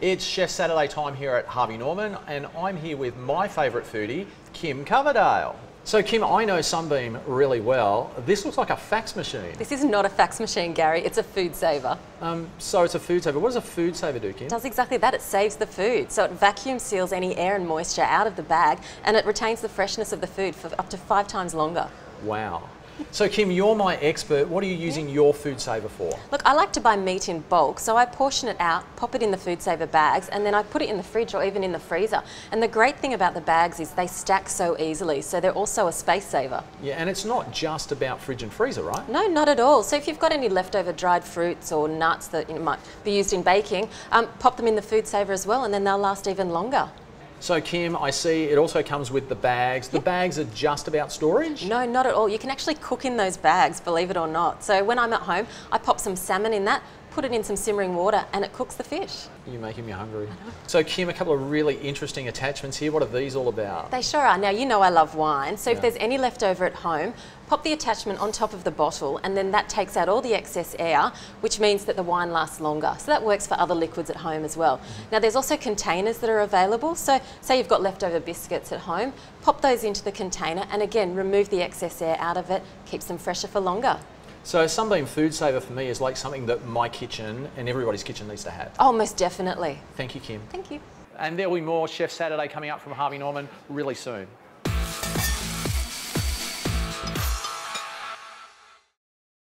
It's Chef Saturday time here at Harvey Norman, and I'm here with my favourite foodie, Kim Coverdale. So, Kim, I know Sunbeam really well. This looks like a fax machine. This is not a fax machine, Gary. It's a food saver. Um, so, it's a food saver. What does a food saver do, Kim? It does exactly that. It saves the food. So, it vacuum seals any air and moisture out of the bag and it retains the freshness of the food for up to five times longer. Wow. So Kim, you're my expert. What are you using your food saver for? Look, I like to buy meat in bulk, so I portion it out, pop it in the food saver bags, and then I put it in the fridge or even in the freezer. And the great thing about the bags is they stack so easily, so they're also a space saver. Yeah, and it's not just about fridge and freezer, right? No, not at all. So if you've got any leftover dried fruits or nuts that you know, might be used in baking, um, pop them in the food saver as well, and then they'll last even longer. So Kim, I see it also comes with the bags. The yep. bags are just about storage? No, not at all. You can actually cook in those bags, believe it or not. So when I'm at home, I pop some salmon in that, put it in some simmering water and it cooks the fish. You're making me hungry. So Kim, a couple of really interesting attachments here. What are these all about? They sure are. Now you know I love wine, so yeah. if there's any left over at home, pop the attachment on top of the bottle and then that takes out all the excess air, which means that the wine lasts longer. So that works for other liquids at home as well. Mm -hmm. Now there's also containers that are available. So say you've got leftover biscuits at home, pop those into the container and again, remove the excess air out of it, keeps them fresher for longer. So Sunbeam Food Saver for me is like something that my kitchen and everybody's kitchen needs to have. Oh, most definitely. Thank you, Kim. Thank you. And there'll be more Chef Saturday coming up from Harvey Norman really soon.